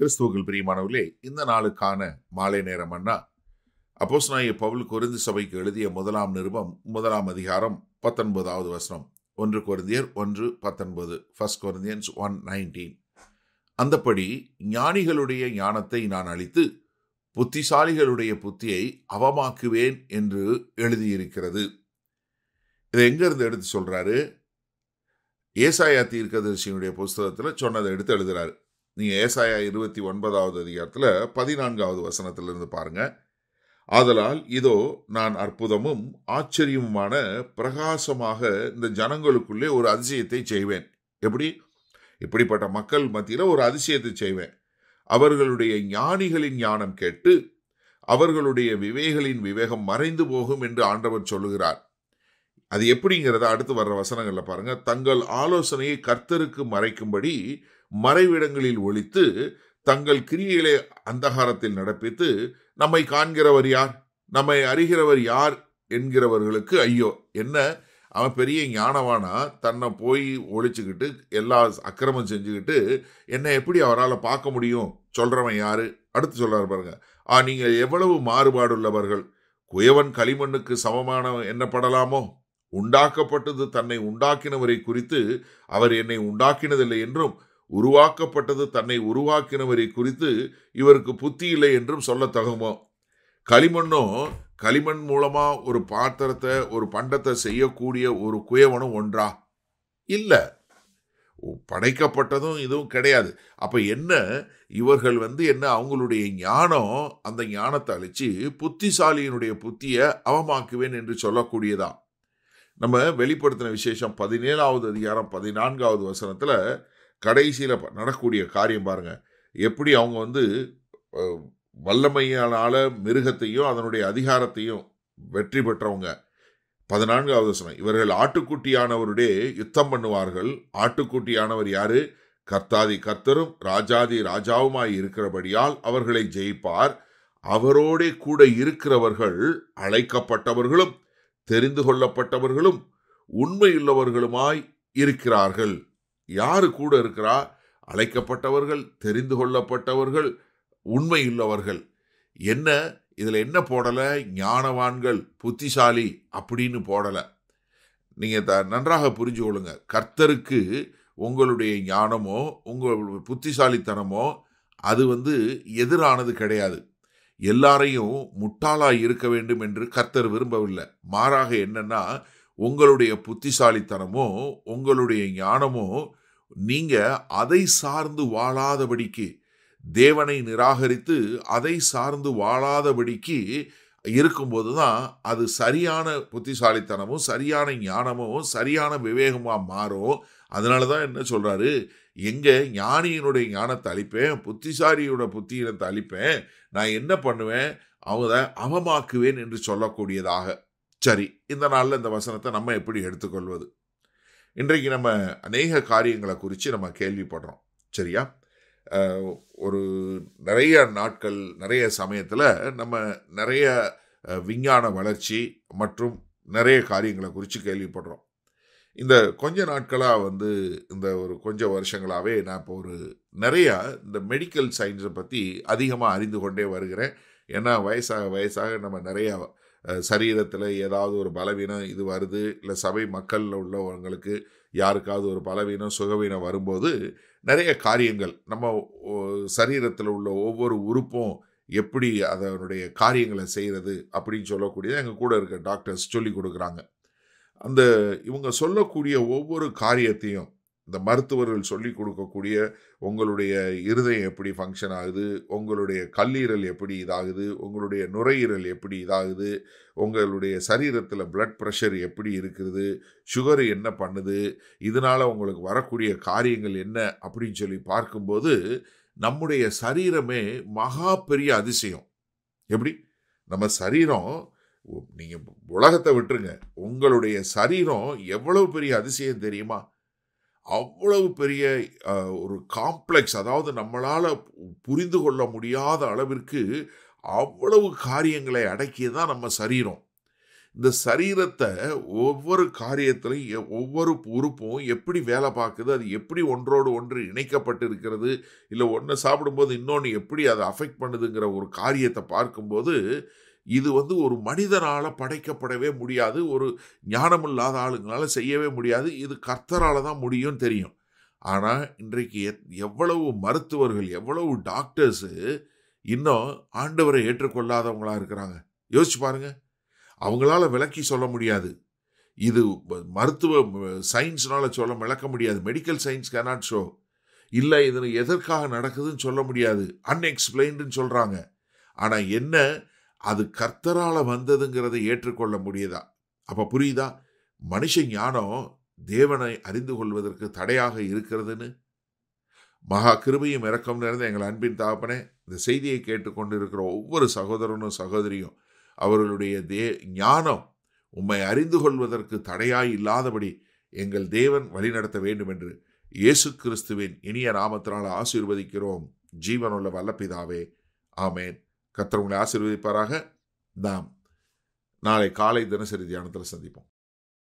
கிறிஸ்துவர்கள் பிரியமானவர்களே இந்த நாளுக்கான மாலை நேரம் அண்ணா அப்போஸ் நாயை பவுல் குருந்து சபைக்கு எழுதிய முதலாம் நிருபம் முதலாம் அதிகாரம் பத்தொன்பதாவது வசனம் ஒன்று குருந்தியர் ஒன்று பத்தொன்பது ஃபர்ஸ்ட் குருந்தியன்ஸ் ஒன் நைன்டீன் அந்தப்படி ஞானிகளுடைய ஞானத்தை நான் அழித்து புத்திசாலிகளுடைய புத்தியை அவமாக்குவேன் என்று எழுதியிருக்கிறது இதை எங்கேருந்து எடுத்து சொல்கிறாரு ஏசாயா தீர்க்கதரிசியினுடைய புஸ்தகத்தில் சொன்னதை எடுத்து எழுதுகிறாரு நீங்கள் ஏசாயா இருபத்தி ஒன்பதாவது அதிகாரத்தில் பதினான்காவது வசனத்திலிருந்து பாருங்கள் ஆதலால் இதோ நான் அற்புதமும் ஆச்சரியமுமான பிரகாசமாக இந்த ஜனங்களுக்குள்ளே ஒரு அதிசயத்தை செய்வேன் எப்படி இப்படிப்பட்ட மக்கள் மத்தியில் ஒரு அதிசயத்தை செய்வேன் அவர்களுடைய ஞானிகளின் ஞானம் கேட்டு அவர்களுடைய விவேகளின் விவேகம் மறைந்து போகும் என்று ஆண்டவர் சொல்லுகிறார் அது எப்படிங்கிறத அடுத்து வர்ற வசனங்களில் பாருங்கள் தங்கள் ஆலோசனையை கர்த்தருக்கு மறைக்கும்படி மறைவிடங்களில் ஒழித்து தங்கள் கிரியைகளை அந்தகாரத்தில் நடப்பித்து நம்மை காண்கிறவர் யார் நம்மை அறிகிறவர் யார் என்கிறவர்களுக்கு ஐயோ என்ன அவன் பெரிய ஞானவானா தன்னை போய் ஒழிச்சுக்கிட்டு எல்லா அக்கிரமம் செஞ்சுக்கிட்டு என்னை எப்படி அவரால் பார்க்க முடியும் சொல்கிறவன் யார் அடுத்து சொல்கிறார் பாருங்க ஆ நீங்கள் எவ்வளவு மாறுபாடுள்ளவர்கள் குயவன் களிமண்ணுக்கு சமமான படலாமோ உண்டாக்கப்பட்டது தன்னை உண்டாக்கினவரை குறித்து அவர் என்னை உண்டாக்கினதில்லை என்றும் உருவாக்கப்பட்டது தன்னை உருவாக்கினவரை குறித்து இவருக்கு புத்தி இல்லை என்றும் சொல்ல தகுமோ களிமண்ணும் களிமண் மூலமாக ஒரு பாத்திரத்தை ஒரு பண்டத்தை செய்யக்கூடிய ஒரு குயவனும் ஒன்றா இல்லை படைக்கப்பட்டதும் இதுவும் கிடையாது அப்போ என்ன இவர்கள் வந்து என்ன அவங்களுடைய ஞானம் அந்த ஞானத்தை அழிச்சு புத்திசாலியினுடைய புத்தியை அவமாக்குவேன் என்று சொல்லக்கூடியதான் நம்ம வெளிப்படுத்தின விசேஷம் பதினேழாவது அதிகாரம் பதினான்காவது வசனத்தில் கடைசியில் நடக்கூடிய காரியம் பாருங்கள் எப்படி அவங்க வந்து வல்லமையினால் மிருகத்தையும் அதனுடைய அதிகாரத்தையும் வெற்றி பெற்றவங்க பதினான்காவது வசனம் இவர்கள் ஆட்டுக்குட்டியானவருடைய யுத்தம் பண்ணுவார்கள் ஆட்டுக்குட்டியானவர் யாரு கர்த்தாதி கர்த்தரும் ராஜாதி ராஜாவுமாய் இருக்கிறபடியால் அவர்களை ஜெயிப்பார் அவரோடே கூட இருக்கிறவர்கள் அழைக்கப்பட்டவர்களும் தெரிந்து கொள்ளப்பட்டவர்களும் உண்மையுள்ளவர்களுமாய் இருக்கிறார்கள் யாரு கூட இருக்கிறா அழைக்கப்பட்டவர்கள் தெரிந்து கொள்ளப்பட்டவர்கள் உண்மையுள்ளவர்கள் என்ன இதில் என்ன போடலை ஞானவான்கள் புத்திசாலி அப்படின்னு போடலை நீங்கள் த நன்றாக புரிஞ்சு கொள்ளுங்க கர்த்தருக்கு உங்களுடைய ஞானமோ உங்கள் புத்திசாலித்தனமோ அது வந்து எதிரானது கிடையாது எல்லாரையும் முட்டாளாக இருக்க வேண்டும் என்று கர்த்தர் விரும்பவில்லை மாறாக என்னன்னா உங்களுடைய புத்திசாலித்தனமோ உங்களுடைய ஞானமோ நீங்கள் அதை சார்ந்து வாழாதபடிக்கு தேவனை நிராகரித்து அதை சார்ந்து வாழாதபடிக்கு இருக்கும்போது தான் அது சரியான புத்திசாலித்தனமும் சரியான ஞானமும் சரியான விவேகமாக மாறும் அதனால தான் என்ன சொல்கிறாரு எங்கே ஞானியினுடைய ஞானத்தை அழிப்பேன் புத்திசாரியோட புத்தியினத்தை அழிப்பேன் நான் என்ன பண்ணுவேன் அவத அவமாக்குவேன் என்று சொல்லக்கூடியதாக சரி இந்த நாளில் இந்த வசனத்தை நம்ம எப்படி எடுத்துக்கொள்வது இன்றைக்கு நம்ம அநேக காரியங்களை குறித்து நம்ம கேள்விப்படுறோம் சரியா ஒரு நிறைய நாட்கள் நிறைய சமயத்தில் நம்ம நிறைய விஞ்ஞான வளர்ச்சி மற்றும் நிறைய காரியங்களை குறித்து கேள்விப்படுறோம் இந்த கொஞ்ச நாட்களாக வந்து இந்த ஒரு கொஞ்சம் வருஷங்களாகவே நான் இப்போ ஒரு நிறையா இந்த மெடிக்கல் சயின்ஸை பற்றி அதிகமாக அறிந்து கொண்டே வருகிறேன் ஏன்னா வயசாக வயசாக நம்ம நிறையா சரீரத்தில் ஏதாவது ஒரு பலவீனம் இது வருது இல்லை சபை மக்களில் உள்ளவங்களுக்கு யாருக்காவது ஒரு பலவீனம் சுகவீனம் வரும்போது நிறைய காரியங்கள் நம்ம சரீரத்தில் உள்ள ஒவ்வொரு உறுப்பும் எப்படி அதனுடைய காரியங்களை செய்கிறது அப்படின்னு சொல்லக்கூடியதை எங்கள் கூட இருக்க டாக்டர்ஸ் சொல்லி கொடுக்குறாங்க அந்த இவங்க சொல்லக்கூடிய ஒவ்வொரு காரியத்தையும் இந்த மருத்துவர்கள் சொல்லி கொடுக்கக்கூடிய உங்களுடைய இருதயம் எப்படி ஃபங்க்ஷன் ஆகுது உங்களுடைய கல்லீரல் எப்படி இதாகுது உங்களுடைய நுரையீரல் எப்படி இதாகுது உங்களுடைய சரீரத்தில் பிளட் ப்ரெஷர் எப்படி இருக்குது சுகர் என்ன பண்ணுது இதனால் உங்களுக்கு வரக்கூடிய காரியங்கள் என்ன அப்படின்னு சொல்லி பார்க்கும்போது நம்முடைய சரீரமே மகா பெரிய அதிசயம் எப்படி நம்ம சரீரம் நீங்கள் உலகத்தை விட்டுருங்க உங்களுடைய சரீரம் எவ்வளவு பெரிய அதிசயம் தெரியுமா அவ்வளவு பெரிய ஒரு காம்ப்ளெக்ஸ் அதாவது நம்மளால் புரிந்து கொள்ள முடியாத அளவிற்கு அவ்வளவு காரியங்களை அடக்கியது தான் நம்ம சரீரம் இந்த சரீரத்தை ஒவ்வொரு காரியத்திலையும் ஒவ்வொரு உறுப்பும் எப்படி வேலை பார்க்குது அது எப்படி ஒன்றோடு ஒன்று இணைக்கப்பட்டு இருக்கிறது இல்லை ஒன்று சாப்பிடும்போது இன்னொன்று எப்படி அதை அஃபெக்ட் பண்ணுதுங்கிற ஒரு காரியத்தை பார்க்கும்போது இது வந்து ஒரு மனிதனால் படைக்கப்படவே முடியாது ஒரு ஞானமில்லாத ஆளுங்களால் செய்யவே முடியாது இது கர்த்தரால் தான் முடியும் தெரியும் ஆனால் இன்றைக்கு எவ்வளவு மருத்துவர்கள் எவ்வளவு டாக்டர்ஸு இன்னும் ஆண்டவரை ஏற்றுக்கொள்ளாதவங்களாக இருக்கிறாங்க யோசிச்சு பாருங்கள் அவங்களால விளக்கி சொல்ல முடியாது இது மருத்துவ சயின்ஸ்னால் சொல்ல விளக்க முடியாது மெடிக்கல் சயின்ஸ் கேனாட் ஷோ இல்லை இதில் எதற்காக நடக்குதுன்னு சொல்ல முடியாது அன்எக்ஸ்பிளைன்டுன்னு சொல்கிறாங்க ஆனால் என்ன அது கர்த்தரால் வந்ததுங்கிறத ஏற்றுக்கொள்ள முடியுதா அப்போ புரியுதா மனுஷ ஞானம் தேவனை அறிந்து கொள்வதற்கு தடையாக இருக்கிறதுன்னு மகா கிருபையும் இறக்கம் நிறைந்த எங்கள் அன்பின் தாப்பனே இந்த செய்தியை கேட்டுக்கொண்டிருக்கிற ஒவ்வொரு சகோதரனும் சகோதரியும் அவர்களுடைய தே ஞானம் உம்மை அறிந்து கொள்வதற்கு தடையாய் இல்லாதபடி எங்கள் தேவன் வழிநடத்த வேண்டும் என்று இயேசு கிறிஸ்துவின் இனிய நாமத்தினால் ஆசீர்வதிக்கிறோம் ஜீவனுள்ள வல்லப்பிதாவே ஆமேன் கத்தர் ஆசீர்வதிப்பாராக நாம் நாளை காலை தினசரி தியானத்தில் சந்திப்போம்